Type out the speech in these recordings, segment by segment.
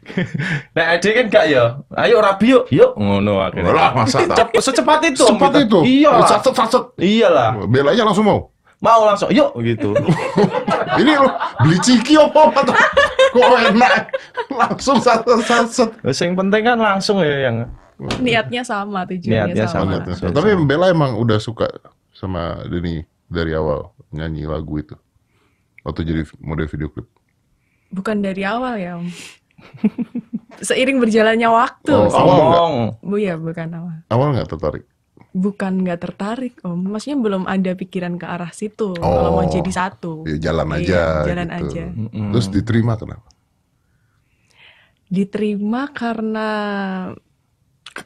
nah, ada kan gak ya. Ayo rabi yuk, yuk ngono akhirnya. Lah masa tak. Secepat itu. Secepat itu. Iya. Sacet sacet. Iyalah. Belanya langsung mau. Mau langsung, yuk gitu. Ini lo beli ciki apa apa Kok enak. Langsung satu satu Yang penting kan langsung ya yang niatnya sama tujuannya niatnya sama. Tapi Bella emang udah suka sama denny dari awal nyanyi lagu itu. Waktu jadi model video klip. Bukan dari awal ya, Seiring berjalannya waktu. Oh, awal Bu ya, bukan awal. Awal nggak tertarik? Bukan nggak tertarik, Om. Maksudnya belum ada pikiran ke arah situ. Oh, kalau mau oh. jadi satu. Ya, jalan iya, aja. jalan gitu. aja. Mm-hmm. Terus diterima kenapa? Diterima karena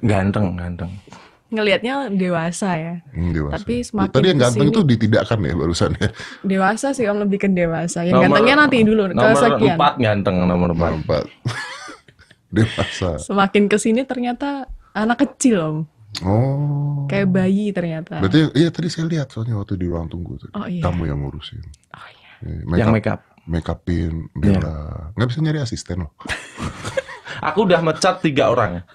ganteng, ganteng ngelihatnya dewasa ya. Hmm, dewasa. Tapi semakin Tadi yang ganteng itu tuh ditidakkan ya barusan ya. Dewasa sih om lebih ke dewasa. Yang nomor, gantengnya nanti dulu nomor ke sekian. Nomor empat ganteng nomor empat. Nomor empat. dewasa. Semakin ke sini ternyata anak kecil om. Oh. Kayak bayi ternyata. Berarti iya tadi saya lihat soalnya waktu di ruang tunggu tadi. Oh, iya. Kamu yang ngurusin. Oh iya. Make iya, iya. yang make up. Make upin iya. Bella. Yeah. Gak bisa nyari asisten loh. Aku udah mecat tiga orang.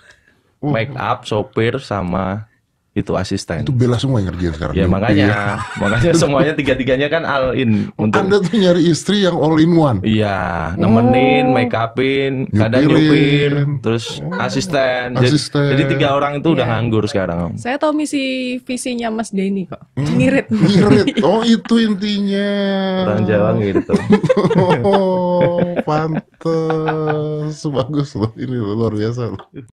Uh. Make up, sopir, sama itu asisten. Itu bela semua yang ngerjain sekarang. Ya makanya, ya. makanya semuanya tiga-tiganya kan all in. Untuk... Anda tuh nyari istri yang all in one. Iya, nemenin, oh. make upin, kadang nyupir, terus oh. asisten. Jadi, jadi tiga orang itu ya. udah iya. nganggur sekarang. Saya tahu misi visinya Mas Denny kok. Hmm. Ngirit. Ngirit. Oh itu intinya. Orang Jawa gitu. oh, pantes. Bagus loh ini luar biasa loh.